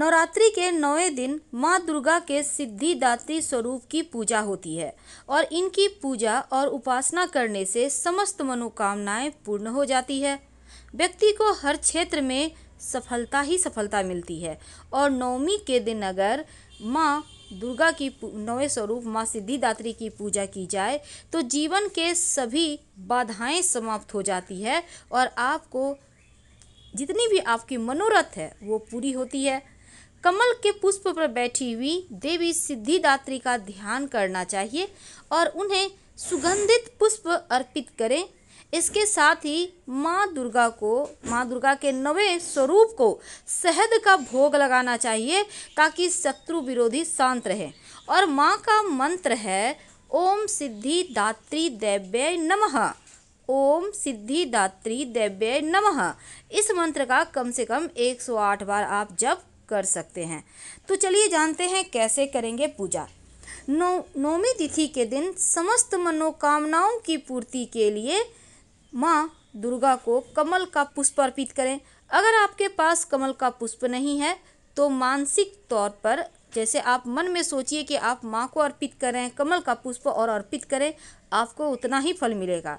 नवरात्रि के नौवें दिन माँ दुर्गा के सिद्धिदात्री स्वरूप की पूजा होती है और इनकी पूजा और उपासना करने से समस्त मनोकामनाएं पूर्ण हो जाती है व्यक्ति को हर क्षेत्र में सफलता ही सफलता मिलती है और नवमी के दिन अगर माँ दुर्गा की नवे स्वरूप माँ सिद्धिदात्री की पूजा की जाए तो जीवन के सभी बाधाएं समाप्त हो जाती है और आपको जितनी भी आपकी मनोरथ है वो पूरी होती है कमल के पुष्प पर बैठी हुई देवी सिद्धिदात्री का ध्यान करना चाहिए और उन्हें सुगंधित पुष्प अर्पित करें इसके साथ ही माँ दुर्गा को माँ दुर्गा के नवे स्वरूप को शहद का भोग लगाना चाहिए ताकि शत्रु विरोधी शांत रहे और माँ का मंत्र है ओम सिद्धि दात्री दैव्य नमः ओम सिद्धि दात्री दैव्य नमः इस मंत्र का कम से कम 108 बार आप जप कर सकते हैं तो चलिए जानते हैं कैसे करेंगे पूजा नौ नौमी तिथि के दिन समस्त मनोकामनाओं की पूर्ति के लिए माँ दुर्गा को कमल का पुष्प अर्पित करें अगर आपके पास कमल का पुष्प नहीं है तो मानसिक तौर पर जैसे आप मन में सोचिए कि आप माँ को अर्पित करें कमल का पुष्प और अर्पित करें आपको उतना ही फल मिलेगा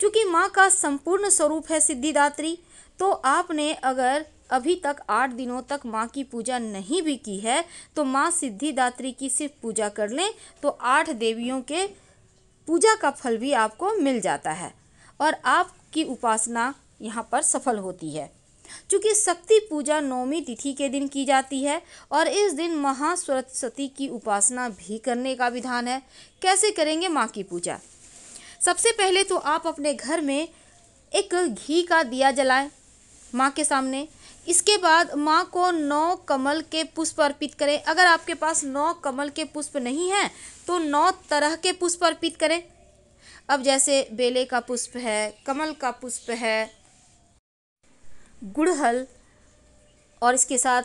क्योंकि माँ का संपूर्ण स्वरूप है सिद्धिदात्री तो आपने अगर अभी तक आठ दिनों तक माँ की पूजा नहीं भी की है तो माँ सिद्धिदात्री की सिर्फ पूजा कर लें तो आठ देवियों के पूजा का फल भी आपको मिल जाता है और आपकी उपासना यहाँ पर सफल होती है चूँकि शक्ति पूजा नौमी तिथि के दिन की जाती है और इस दिन महासरस्वती की उपासना भी करने का विधान है कैसे करेंगे माँ की पूजा सबसे पहले तो आप अपने घर में एक घी का दिया जलाएं माँ के सामने इसके बाद माँ को नौ कमल के पुष्प अर्पित करें अगर आपके पास नौ कमल के पुष्प नहीं हैं तो नौ तरह के पुष्प अर्पित करें अब जैसे बेले का पुष्प है कमल का पुष्प है गुड़हल और इसके साथ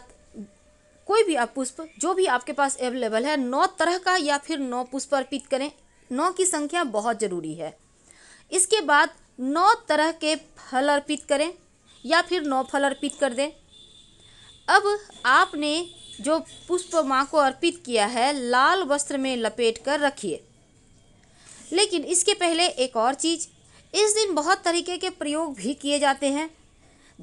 कोई भी आप पुष्प जो भी आपके पास अवेलेबल है नौ तरह का या फिर नौ पुष्प अर्पित करें नौ की संख्या बहुत ज़रूरी है इसके बाद नौ तरह के फल अर्पित करें या फिर नौ फल अर्पित कर दें अब आपने जो पुष्प माँ को अर्पित किया है लाल वस्त्र में लपेट कर रखिए लेकिन इसके पहले एक और चीज़ इस दिन बहुत तरीके के प्रयोग भी किए जाते हैं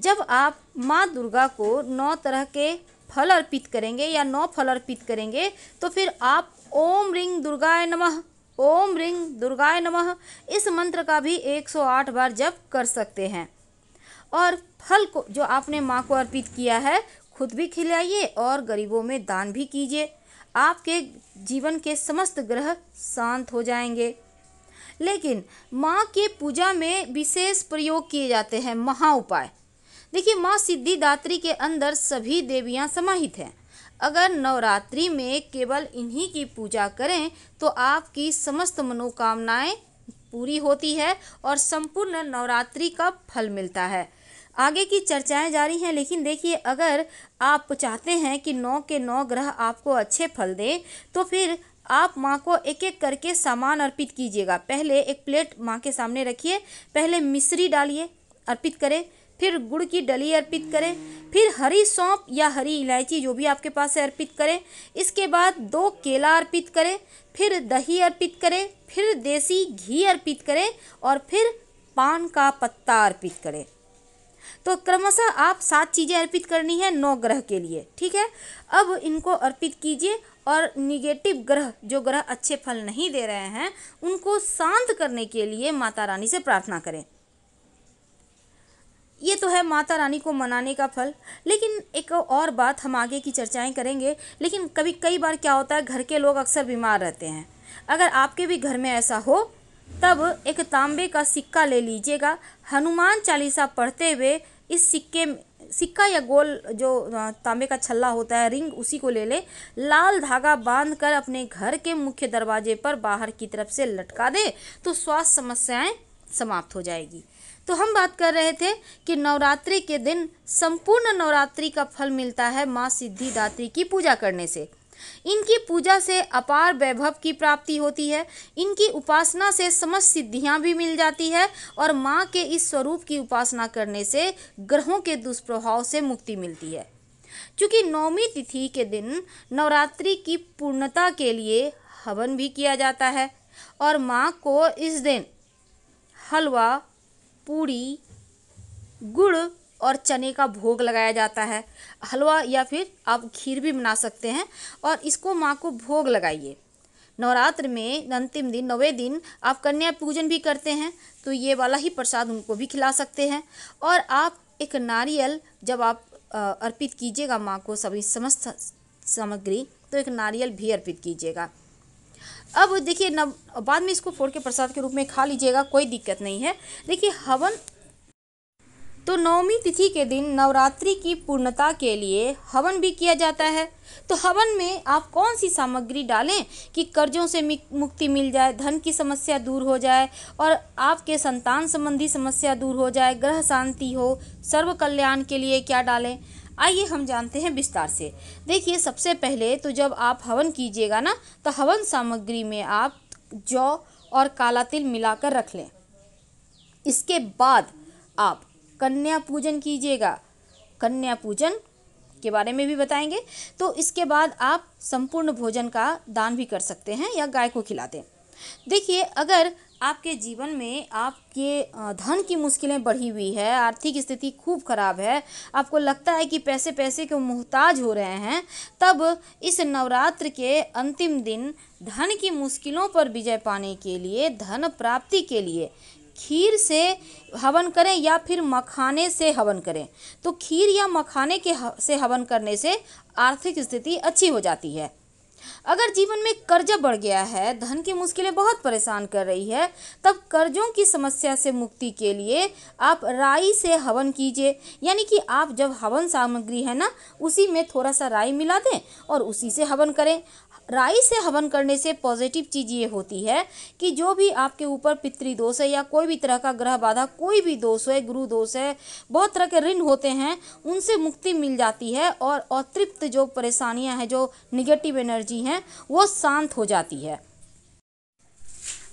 जब आप माँ दुर्गा को नौ तरह के फल अर्पित करेंगे या नौ फल अर्पित करेंगे तो फिर आप ओम रिंग दुर्गाय नमः ओम रिंग दुर्गाय नमः इस मंत्र का भी 108 बार जप कर सकते हैं और फल को जो आपने माँ को अर्पित किया है खुद भी खिलाइए और गरीबों में दान भी कीजिए आपके जीवन के समस्त ग्रह शांत हो जाएंगे लेकिन माँ के पूजा में विशेष प्रयोग किए जाते हैं महा उपाय देखिए माँ सिद्धिदात्री के अंदर सभी देवियाँ समाहित हैं अगर नवरात्रि में केवल इन्हीं की पूजा करें तो आपकी समस्त मनोकामनाएं पूरी होती है और संपूर्ण नवरात्रि का फल मिलता है आगे की चर्चाएं जारी हैं लेकिन देखिए अगर आप चाहते हैं कि नौ के नौ ग्रह आपको अच्छे फल दें तो फिर आप माँ को एक एक करके सामान अर्पित कीजिएगा पहले एक प्लेट माँ के सामने रखिए पहले मिश्री डालिए अर्पित करें फिर गुड़ की डली अर्पित करें फिर हरी सौंप या हरी इलायची जो भी आपके पास है अर्पित करें इसके बाद दो केला अर्पित करें फिर दही अर्पित करें फिर देसी घी अर्पित करें और फिर पान का पत्ता अर्पित करें तो क्रमशः आप सात चीज़ें अर्पित करनी है नौ ग्रह के लिए ठीक है अब इनको अर्पित कीजिए और निगेटिव ग्रह जो ग्रह अच्छे फल नहीं दे रहे हैं उनको शांत करने के लिए माता रानी से प्रार्थना करें ये तो है माता रानी को मनाने का फल लेकिन एक और बात हम आगे की चर्चाएं करेंगे लेकिन कभी कई बार क्या होता है घर के लोग अक्सर बीमार रहते हैं अगर आपके भी घर में ऐसा हो तब एक तांबे का सिक्का ले लीजिएगा हनुमान चालीसा पढ़ते हुए इस सिक्के सिक्का या गोल जो तांबे का छल्ला होता है रिंग उसी को ले ले लाल धागा बांध कर अपने घर के मुख्य दरवाजे पर बाहर की तरफ से लटका दे तो स्वास्थ्य समस्याएं समाप्त हो जाएगी तो हम बात कर रहे थे कि नवरात्रि के दिन संपूर्ण नवरात्रि का फल मिलता है माँ सिद्धिदात्री की पूजा करने से इनकी पूजा से अपार वैभव की प्राप्ति होती है इनकी उपासना से समस्त सिद्धियां भी मिल जाती है और माँ के इस स्वरूप की उपासना करने से ग्रहों के दुष्प्रभाव से मुक्ति मिलती है क्योंकि नौमी तिथि के दिन नवरात्रि की पूर्णता के लिए हवन भी किया जाता है और माँ को इस दिन हलवा पूड़ी गुड़ और चने का भोग लगाया जाता है हलवा या फिर आप खीर भी बना सकते हैं और इसको माँ को भोग लगाइए नवरात्र में अंतिम दिन नवे दिन आप कन्या पूजन भी करते हैं तो ये वाला ही प्रसाद उनको भी खिला सकते हैं और आप एक नारियल जब आप अर्पित कीजिएगा माँ को सभी समस्त सामग्री तो एक नारियल भी अर्पित कीजिएगा अब देखिए नव बाद में इसको फोड़ के प्रसाद के रूप में खा लीजिएगा कोई दिक्कत नहीं है देखिए हवन तो नवमी तिथि के दिन नवरात्रि की पूर्णता के लिए हवन भी किया जाता है तो हवन में आप कौन सी सामग्री डालें कि कर्जों से मुक्ति मिल जाए धन की समस्या दूर हो जाए और आपके संतान संबंधी समस्या दूर हो जाए ग्रह शांति हो सर्व कल्याण के लिए क्या डालें आइए हम जानते हैं विस्तार से देखिए सबसे पहले तो जब आप हवन कीजिएगा ना तो हवन सामग्री में आप जौ और काला तिल मिलाकर रख लें इसके बाद आप कन्या पूजन कीजिएगा कन्या पूजन के बारे में भी बताएंगे तो इसके बाद आप संपूर्ण भोजन का दान भी कर सकते हैं या गाय को खिला दें देखिए अगर आपके जीवन में आपके धन की मुश्किलें बढ़ी हुई है आर्थिक स्थिति खूब ख़राब है आपको लगता है कि पैसे पैसे के मोहताज हो रहे हैं तब इस नवरात्र के अंतिम दिन धन की मुश्किलों पर विजय पाने के लिए धन प्राप्ति के लिए खीर से हवन करें या फिर मखाने से हवन करें तो खीर या मखाने के से हवन करने से आर्थिक स्थिति अच्छी हो जाती है अगर जीवन में कर्जा बढ़ गया है धन की मुश्किलें बहुत परेशान कर रही है तब कर्जों की समस्या से मुक्ति के लिए आप राई से हवन कीजिए यानी कि आप जब हवन सामग्री है ना उसी में थोड़ा सा राई मिला दें और उसी से हवन करें राई से हवन करने से पॉजिटिव चीज़ ये होती है कि जो भी आपके ऊपर पितृदोष है या कोई भी तरह का ग्रह बाधा कोई भी दोष है गुरु दोष है बहुत तरह के ऋण होते हैं उनसे मुक्ति मिल जाती है और अतृप्त जो परेशानियां हैं जो निगेटिव एनर्जी एनर्जी है वो शांत हो जाती है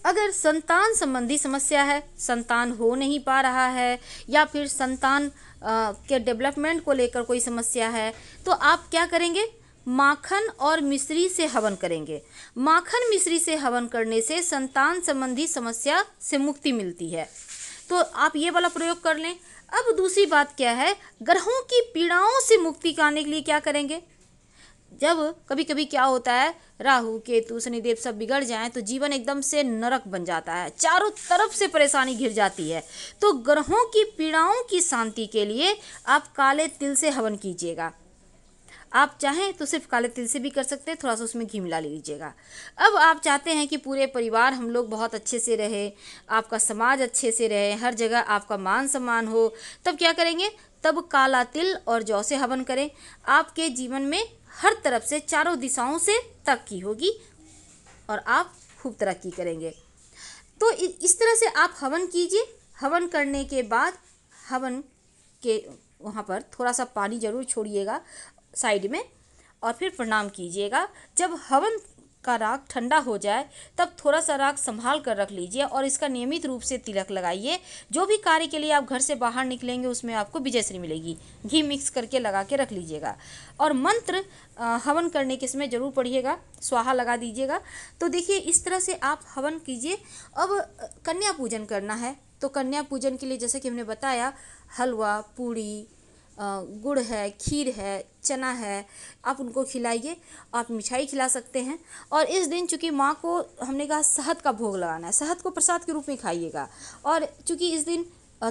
अगर संतान संबंधी समस्या है संतान हो नहीं पा रहा है या फिर संतान आ, के डेवलपमेंट को लेकर कोई समस्या है तो आप क्या करेंगे माखन और मिश्री से हवन करेंगे माखन मिश्री से हवन करने से संतान संबंधी समस्या से मुक्ति मिलती है तो आप ये वाला प्रयोग कर लें अब दूसरी बात क्या है ग्रहों की पीड़ाओं से मुक्ति करने के लिए क्या करेंगे जब कभी कभी क्या होता है राहु केतु शनिदेव सब बिगड़ जाएं तो जीवन एकदम से नरक बन जाता है चारों तरफ से परेशानी घिर जाती है तो ग्रहों की पीड़ाओं की शांति के लिए आप काले तिल से हवन कीजिएगा आप चाहें तो सिर्फ काले तिल से भी कर सकते हैं थोड़ा सा उसमें घी मिला लीजिएगा अब आप चाहते हैं कि पूरे परिवार हम लोग बहुत अच्छे से रहे आपका समाज अच्छे से रहे हर जगह आपका मान सम्मान हो तब क्या करेंगे तब काला तिल और जौ से हवन करें आपके जीवन में हर तरफ से चारों दिशाओं से तरक्की होगी और आप खूब तरक्की करेंगे तो इस तरह से आप हवन कीजिए हवन करने के बाद हवन के वहाँ पर थोड़ा सा पानी ज़रूर छोड़िएगा साइड में और फिर प्रणाम कीजिएगा जब हवन का राख ठंडा हो जाए तब थोड़ा सा राग संभाल कर रख लीजिए और इसका नियमित रूप से तिलक लगाइए जो भी कार्य के लिए आप घर से बाहर निकलेंगे उसमें आपको विजयश्री मिलेगी घी मिक्स करके लगा के रख लीजिएगा और मंत्र हवन करने के समय ज़रूर पढ़िएगा स्वाहा लगा दीजिएगा तो देखिए इस तरह से आप हवन कीजिए अब कन्या पूजन करना है तो कन्या पूजन के लिए जैसे कि हमने बताया हलवा पूड़ी गुड़ है खीर है चना है आप उनको खिलाइए आप मिठाई खिला सकते हैं और इस दिन चूँकि माँ को हमने कहा शहद का भोग लगाना है शहद को प्रसाद के रूप में खाइएगा और चूँकि इस दिन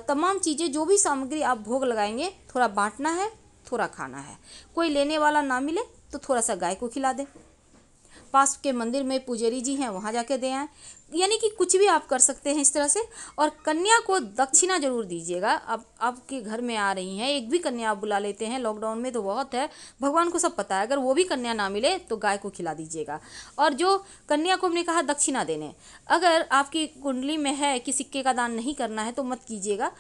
तमाम चीज़ें जो भी सामग्री आप भोग लगाएंगे थोड़ा बांटना है थोड़ा खाना है कोई लेने वाला ना मिले तो थोड़ा सा गाय को खिला दें पास के मंदिर में पुजारी जी हैं वहाँ जाके दे आएँ यानी कि कुछ भी आप कर सकते हैं इस तरह से और कन्या को दक्षिणा जरूर दीजिएगा अब आपके घर में आ रही हैं एक भी कन्या आप बुला लेते हैं लॉकडाउन में तो बहुत है भगवान को सब पता है अगर वो भी कन्या ना मिले तो गाय को खिला दीजिएगा और जो कन्या को हमने कहा दक्षिणा देने अगर आपकी कुंडली में है कि सिक्के का दान नहीं करना है तो मत कीजिएगा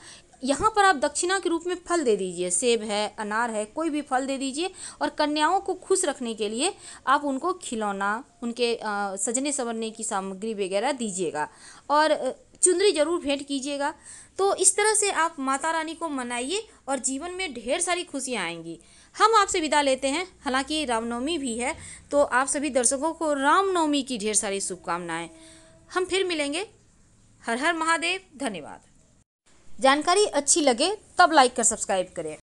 यहाँ पर आप दक्षिणा के रूप में फल दे दीजिए सेब है अनार है कोई भी फल दे दीजिए और कन्याओं को खुश रखने के लिए आप उनको खिलौना उनके आ, सजने संवरने की सामग्री वगैरह दीजिएगा और चुंदरी जरूर भेंट कीजिएगा तो इस तरह से आप माता रानी को मनाइए और जीवन में ढेर सारी खुशियाँ आएंगी हम आपसे विदा लेते हैं हालांकि रामनवमी भी है तो आप सभी दर्शकों को रामनवमी की ढेर सारी शुभकामनाएँ हम फिर मिलेंगे हर हर महादेव धन्यवाद जानकारी अच्छी लगे तब लाइक कर सब्सक्राइब करें